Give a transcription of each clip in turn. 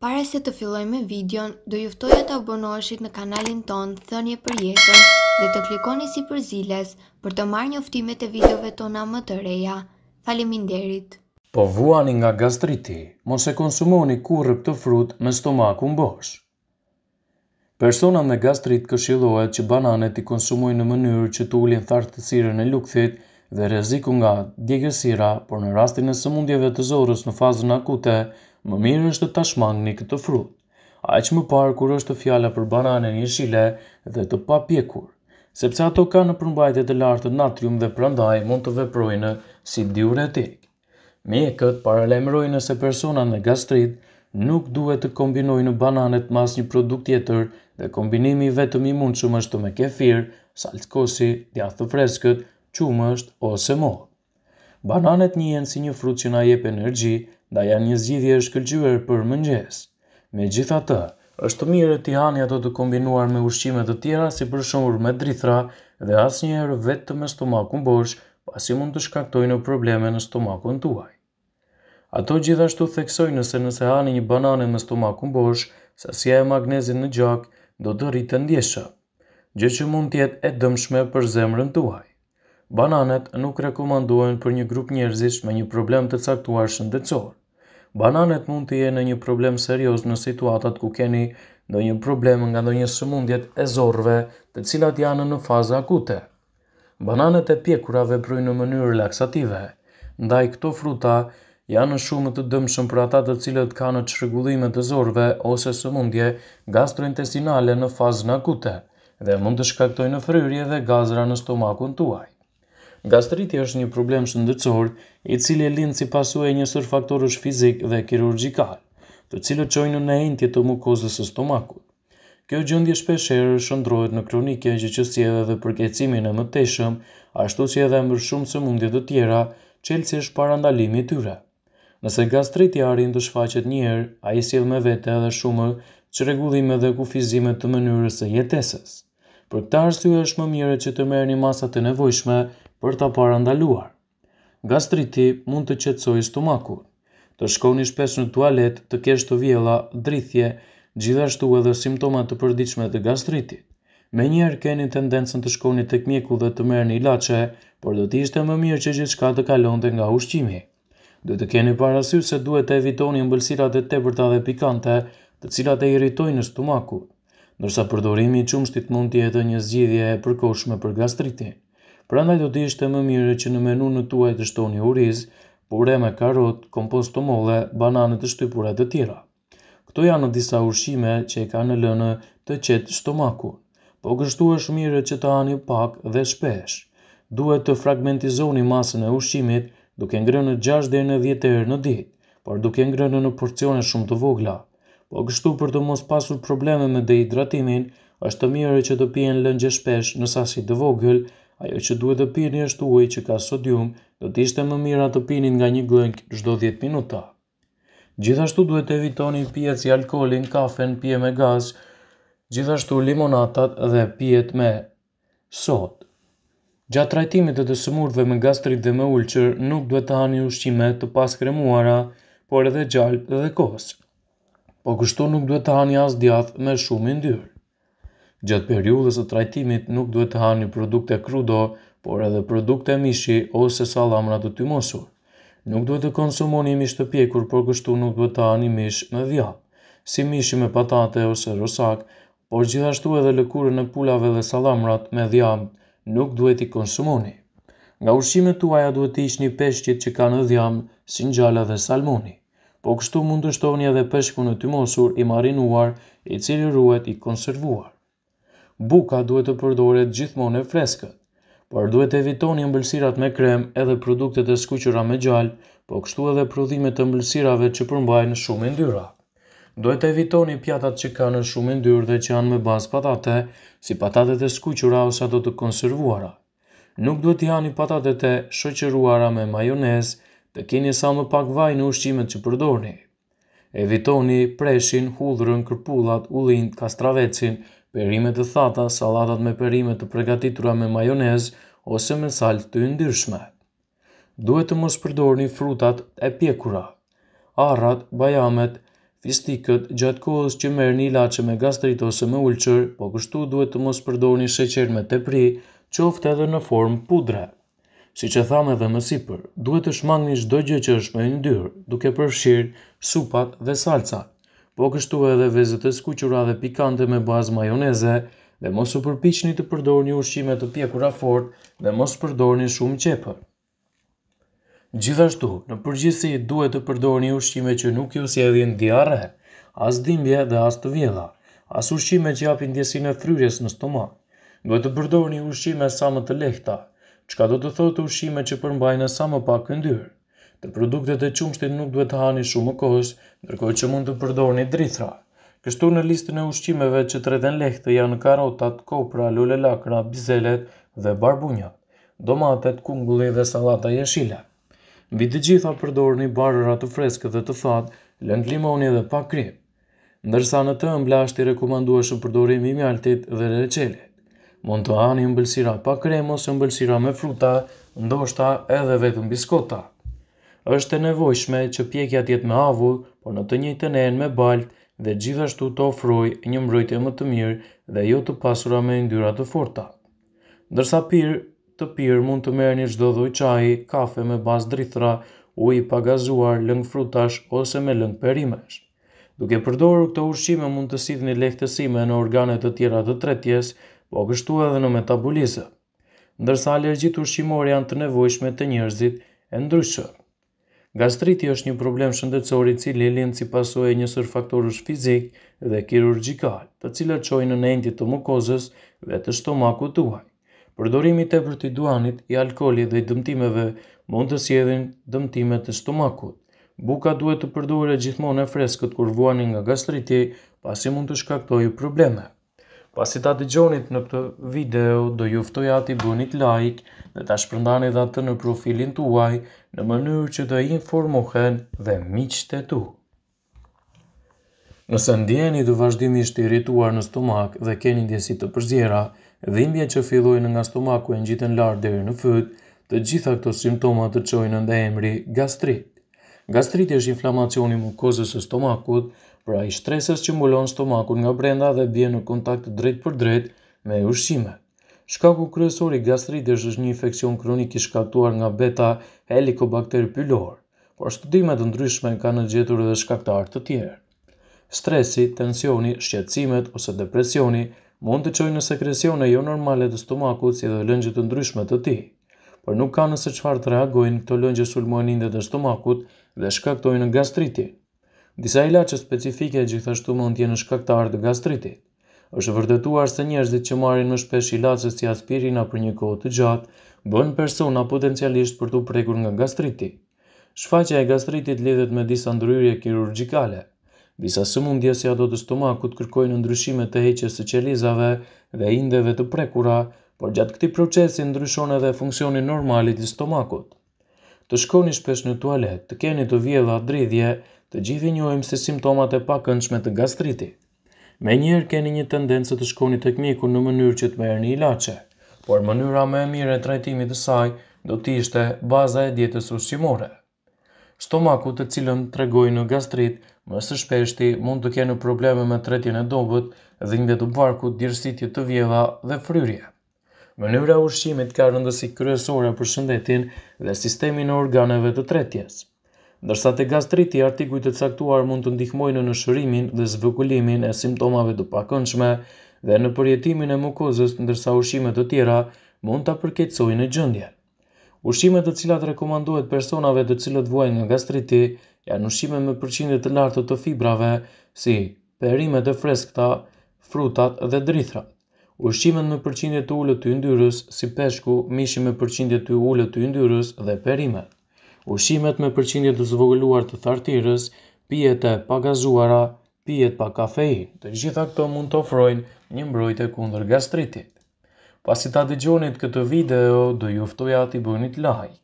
Pare se të filloj me videon, do juftoj e të abonoshit në kanalin ton, thënje për jetën dhe të klikoni si për ziles për të marrë një uftimet e videove tona më të reja. Falimin derit! Po vuani nga gastriti, mos e konsumoni kurrë për të frut me stomaku bosh. Persona me gastrit këshillohet që bananet i konsumojnë në mënyrë që të ulin thartësire në lukthit dhe reziku nga djegësira, por në rastin e sëmundjeve të zorës në fazën akute, më mirë është të tashmangni këtë frut. A që më parë kur është fjala për banane një shile dhe të papjekur, sepse ato ka në përmbajtje të lartë natrium dhe prandaj mund të veprojnë si diuretik. Mjekët paralemrojnë se persona në gastrit nuk duhet të kombinojnë bananet mas një produkt tjetër dhe kombinimi vetëm i mund shumë është me kefir, salcosi, djathë të freskët, qumësht ose mo. Bananet njën si një frut që na jep energji da janë një zgjidhje është këllqyver për mëngjes. Me gjitha të, është mirë të hani ato të kombinuar me ushqimet të tjera si për shumër me drithra dhe asë njëherë vetë me stomakun bosh, pasi mund të shkaktojnë probleme në stomakun tuaj. Ato gjithashtu theksoj nëse nëse hani një banane me stomakun bosh, sa si e magnezin në gjak, do të rritë ndjesha, gjë që mund tjetë e dëmshme për zemrën tuaj. Bananet nuk rekomandohen për një grup njerëzish me një problem të caktuar shëndetësor. Bananet mund të jenë një problem serios në situatat ku keni në një problem nga në një sëmundjet e zorve të cilat janë në fazë akute. Bananet e pjekura veprojnë në mënyrë laksative, ndaj këto fruta janë shumë të dëmshëm për atat të cilat ka në qërgullimet e zorve ose sëmundje gastrointestinale në fazë në akute dhe mund të shkaktoj në fryrje dhe gazra në stomakun tuaj. Gastriti është një problem shëndetësor i cili e lind si pasojë e një sër faktorësh fizik dhe kirurgjikal, të cilët çojnë në enjtje të mukozës së stomakut. Kjo gjendje shpeshherë shndrohet në kronike që gjëqësieve dhe përqecimin e mëtejshëm, ashtu si edhe mërë shumë së mundje të tjera, qelësisht është parandalimi tyre. Nëse gastriti arin të shfaqet një herë, ai sjell me vete edhe shumë çrregullime dhe kufizime të mënyrës së jetesës. Për këtë arsye është më mirë që të merreni masat e nevojshme për ta parandaluar. Gastriti mund të qetsoj stomakun. Të shkoni shpesh në tualet, të kesh të vjella, drithje, gjithashtu edhe simptomat të përdiqme të gastritit. Me njerë keni tendencën të shkoni të kmjeku dhe të merë një lache, por do ishte më mirë që gjithë shka të kalon dhe nga ushqimi. Do të keni parasy se duhet të evitoni mbëlsirat e tepërta dhe pikante, të cilat e iritoj në stomaku, nërsa përdorimi qumshtit mund tjetë një zgjidhje e përkoshme për gastritin. Prandaj do të ishte më mirë që në menu në tuaj të shtoni uriz, pure me karot, kompost të mole, banane të shtypura të tjera. Këto janë në disa ushqime që e ka në lënë të qetë stomaku, po gështu e shumire që të ani pak dhe shpesh. Duhet të fragmentizoni masën e ushqimit duke ngrënë 6 dhe në 10 në ditë, por duke ngrënë në porcione shumë të vogla. Po gështu për të mos pasur probleme me dehidratimin, është të mirë që të pijen lëngje shpesh në sasi të vogël, ajo që duhet të pini është uaj që ka sodium, do të ishte më mira të pini nga një glënk çdo 10 minuta. Gjithashtu duhet të evitoni pijet si alkolin, kafen, pije me gaz, gjithashtu limonatat dhe pjet me sot. Gjatë trajtimit të të sëmurve me gastrit dhe me ulqër, nuk duhet të hani ushqime të pas kremuara, por edhe gjallë dhe kosë. Po kështu nuk duhet të hani as djath me shumë ndyrë. Gjatë periudhës së trajtimit nuk duhet të hani produkte krudo, por edhe produkte mishi ose sallamra të tymosur. Nuk duhet të konsumoni mish të pjekur, por kështu nuk duhet të hani mish me dhjat, si mishi me patate ose rosak, por gjithashtu edhe lëkurën e pulave dhe sallamrat me dhjam nuk duhet i konsumoni. Nga ushqimet tuaja duhet të një peshqit që kanë dhjam, sinxhala dhe salmoni. Po kështu mund të shtoni edhe peshkun e tymosur i marinuar, i cili ruhet i konservuar buka duhet të përdoret gjithmonë e freskët, por duhet evitoni ëmbëlsirat me krem edhe produktet e skuqura me gjallë, po kështu edhe prodhimet të ëmbëlsirave që përmbajnë shumë ndyra. Duhet evitoni pjatat që kanë shumë yndyrë dhe që janë me bazë patate, si patatet e skuqura ose ato të konservuara. Nuk duhet të hani patatet e shoqëruara me majonez, të keni sa më pak vaj në ushqimet që përdorni. Evitoni preshin, hudhrën, kërpullat, ullin, kastravecin, Perimet të thata, salatat me perime të përgatitura me majonez ose me salt të ndyrshme. Duhet të mos përdorni frutat e pjekura, arrat, bajamet, fistikët gjatë kohës që merë një lache me gastrit ose me ulqër, po kështu duhet të mos përdorni sheqer me tepri, qoftë edhe në formë pudre. Si që thame dhe më sipër, duhet të shmangni shdo gjë që është me ndyrë, duke përshirë supat dhe salcat po kështu edhe vezët e skuqura dhe pikante me bazë majoneze, dhe mos u përpichni të përdor një ushqime të pjekura fort dhe mos përdor një shumë qepër. Gjithashtu, në përgjithsi duhet të përdor një ushqime që nuk ju sjedhin diare, as dimbje dhe as të vjela, as ushqime që japin djesin e thryrjes në stoma. Duhet të përdor një ushqime sa më të lehta, qka do të thotë ushqime që përmbajnë sa më pak këndyrë të produktet e qumshtit nuk duhet të hani shumë kohës, ndërkohë që mund të përdorni drithra. Kështu në listën e ushqimeve që të rrethen lehtë janë karotat, kopra, lule lakra, bizelet dhe barbunja, domatet, kungulli dhe sallata jeshile. Mbi të gjitha përdorni barëra të freskët dhe të thatë, lëngë limoni dhe pak krip. Ndërsa në të ëmbla është i rekomanduar përdorimi i mjaltit dhe reqelit. Mund të hani mbëlsira pa krem ose mbëlsira me fruta, ndoshta edhe vetëm biskota është e nevojshme që pjekja tjetë me avull, por në të njëjtë enë me baltë dhe gjithashtu të ofroj një mbrojtje më të mirë dhe jo të pasura me ndyra të forta. Ndërsa pyrë, të pyrë mund të merë një gjdo dhoj qaj, kafe me bas drithra, ujë i pagazuar lëngë frutash ose me lëngë perimesh. Duke përdoru këtë ushqime mund të sidhë një lehtësime në organet të tjera të tretjes, po kështu edhe në metabolizë. Ndërsa alergjit ushqimor janë të nevojshme të njerëzit e ndryshër. Gastriti është një problem shëndetësor i cili lind si pasojë e një sër faktorësh fizik dhe kirurgjikal, të cilat çojnë në endit të mukozës dhe të stomakut tuaj. Përdorimi i tepërt i duanit, i alkoolit dhe i dëmtimeve mund të sjellin dëmtime të stomakut. Buka duhet të përdoret gjithmonë e freskët kur vuani nga gastriti, pasi mund të shkaktojë probleme. Pasi ta gjonit në këtë video, do juftoj ati bënit like dhe ta shpërndani dhe atë në profilin tuaj në mënyrë që të informohen dhe miqët e tu. Nëse ndjeni të vazhdimisht i rituar në stomak dhe keni ndjesit të përzjera, dhimbje që fillojnë nga stomaku e njitën lartë dhe në fyt, të gjitha këto simptoma të qojnë ndë emri gastrit. Gastrit është inflamacioni mukozës e stomakut, pra i shtresës që mbulon stomakun nga brenda dhe bje në kontakt drejt për drejt me ushqime. Shkaku kryesor i është një infeksion kronik i shkaktuar nga beta helikobakteri pylor, por studimet ndryshme kanë në gjetur edhe shkaktar të tjerë. Stresi, tensioni, shqetësimet ose depresioni mund të qojnë në sekresione jo normale të stomakut si dhe lëngjit të ndryshme të ti, por nuk kanë nëse qfar të reagojnë këto lëngje sulmojnë indet e stomakut dhe shkaktojnë gastritin. Disa ilaqe specifike gjithashtu mund tjenë shkaktar të gastritit. është vërdetuar se njerëzit që marin më shpesh ilaqe si aspirina për një kohë të gjatë, bënë persona potencialisht për të prekur nga gastriti. Shfaqja e gastritit lidhet me disa ndryrje kirurgikale. Disa sëmundje si ato të stomakut kërkojnë ndryshime të heqjes së qelizave dhe indeve të prekura, por gjatë këtij procesi ndryshon edhe funksioni normal të stomakut. Të shkoni shpesh në tualet, të keni të vjedha dridhje, të gjithi njojmë si simptomat e pakëndshme të gastriti. Me njërë keni një tendencë të shkoni të këmiku në mënyrë që të merë një ilache, por mënyra me mire trajtimit të saj do të ishte baza e dietës ushqimore. Stomaku të cilën të regoj në gastrit, më së shpeshti mund të kenë probleme me tretjen e dobut, dhe të barku, dirësitje të vjeva dhe fryrje. Mënyra ushqimit ka rëndësi kryesore për shëndetin dhe sistemi në organeve të tretjes. Ndërsa të gastriti, artikujt e caktuar mund të ndihmojnë në shërimin dhe zvëkullimin e simptomave të pakënshme dhe në përjetimin e mukozës ndërsa ushimet të tjera mund të përketsoj në gjëndje. Ushimet të cilat rekomandohet personave të cilat vuajnë në gastriti janë ushime me përqindit të lartë të fibrave si perimet e freskta, frutat dhe drithrat. Ushime me përqindit të ullët të ndyrës si peshku, mishime përqindit të ullët të ndyrës dhe perimet ushimet me përqinje të zvogëluar të thartirës, pijet e pagazuara, pijet pa kafein, të gjitha këto mund të ofrojnë një mbrojtje kundër gastritit. Pasi ta dëgjonit këtë video, do juftoja t'i bënit like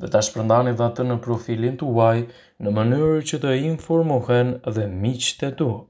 dhe ta shpërndani dhe të në profilin të uaj në mënyrë që të informohen dhe miqë të tuaj.